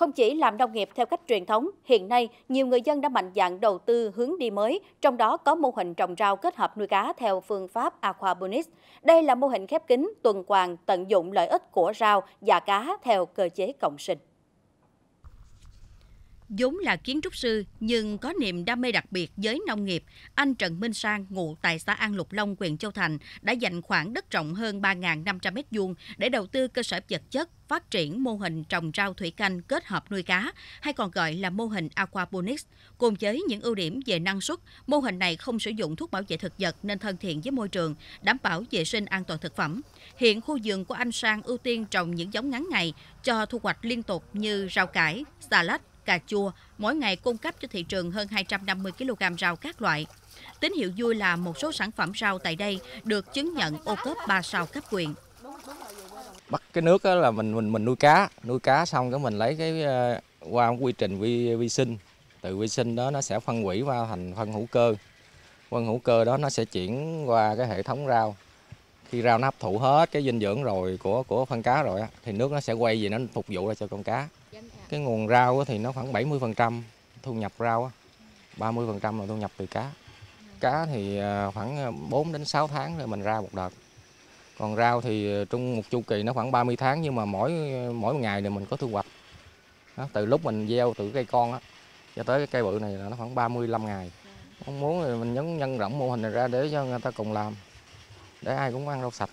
Không chỉ làm nông nghiệp theo cách truyền thống, hiện nay nhiều người dân đã mạnh dạn đầu tư hướng đi mới, trong đó có mô hình trồng rau kết hợp nuôi cá theo phương pháp aquaponics. Đây là mô hình khép kín, tuần hoàn, tận dụng lợi ích của rau và cá theo cơ chế cộng sinh. Vốn là kiến trúc sư nhưng có niềm đam mê đặc biệt với nông nghiệp, anh Trần Minh Sang, ngụ tại xã An Lục Long, huyện Châu Thành, đã dành khoảng đất rộng hơn 3.500 m2 để đầu tư cơ sở vật chất, phát triển mô hình trồng rau thủy canh kết hợp nuôi cá, hay còn gọi là mô hình aquaponics. Cùng với những ưu điểm về năng suất, mô hình này không sử dụng thuốc bảo vệ thực vật nên thân thiện với môi trường, đảm bảo vệ sinh an toàn thực phẩm. Hiện khu vườn của anh Sang ưu tiên trồng những giống ngắn ngày cho thu hoạch liên tục như rau cải, xà lách, cà chua, mỗi ngày cung cấp cho thị trường hơn 250 kg rau các loại. Tín hiệu vui là một số sản phẩm rau tại đây được chứng nhận ô cốp 3 sao cấp quyền. Bắt cái nước là mình mình mình nuôi cá, nuôi cá xong cái mình lấy cái ờ, qua quy trình vi vi sinh, từ vi sinh đó nó sẽ phân hủy qua thành phân hữu cơ. Phân hữu cơ đó nó sẽ chuyển qua cái hệ thống rau. Khi rau nó hấp thụ hết cái dinh dưỡng rồi của của phân cá rồi thì nước nó sẽ quay về nó phục vụ cho con cá cái nguồn rau thì nó khoảng 70% thu nhập rau, 30% là thu nhập từ cá. Cá thì à, khoảng 4 à, đến 6 tháng rồi mình ra một đợt. Còn rau thì à, trong một chu kỳ nó khoảng 30 tháng nhưng mà mỗi mỗi ngày thì mình có thu hoạch. Đó, từ lúc mình gieo từ cây con á cho tới cái cây bự này là nó khoảng 35 ngày. Mong muốn thì mình nhấn nhân rộng mô hình này ra để cho người ta cùng làm. Để ai cũng ăn rau sạch.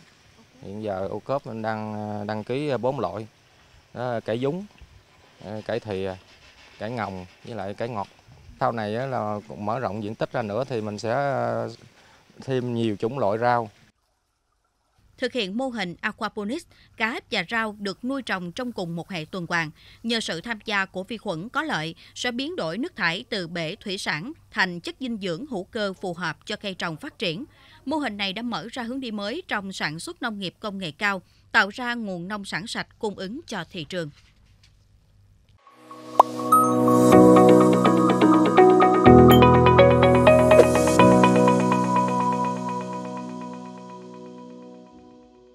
Hiện giờ ô cốp mình đang đăng ký 4 loại. Đó cải dúng, Ờ, cải thì à, cải ngồng với lại cải ngọt. Sau này là mở rộng diện tích ra nữa thì mình sẽ ờ, thêm nhiều chủng loại rau. Thực hiện mô hình aquaponics, cá và rau được nuôi trồng trong cùng một hệ tuần hoàn. Nhờ sự tham gia của vi khuẩn có lợi sẽ biến đổi nước thải từ bể thủy sản thành chất dinh dưỡng hữu cơ phù hợp cho cây trồng phát triển. Mô hình này đã mở ra hướng đi mới trong sản xuất nông nghiệp công nghệ cao, tạo ra nguồn nông sản sạch cung ứng cho thị trường.